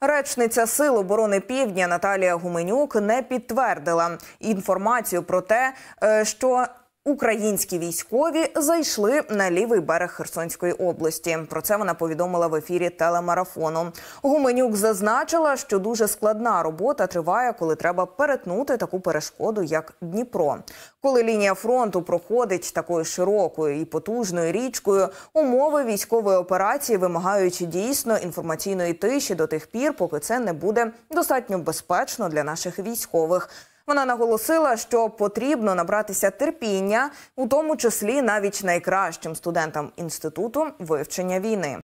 Речниця Сил оборони Півдня Наталія Гуменюк не підтвердила інформацію про те, е, що Українські військові зайшли на лівий берег Херсонської області. Про це вона повідомила в ефірі телемарафону. Гуменюк зазначила, що дуже складна робота триває, коли треба перетнути таку перешкоду, як Дніпро. Коли лінія фронту проходить такою широкою і потужною річкою, умови військової операції вимагають дійсно інформаційної тиші до тих пір, поки це не буде достатньо безпечно для наших військових. Вона наголосила, що потрібно набратися терпіння, у тому числі навіть найкращим студентам інституту вивчення війни.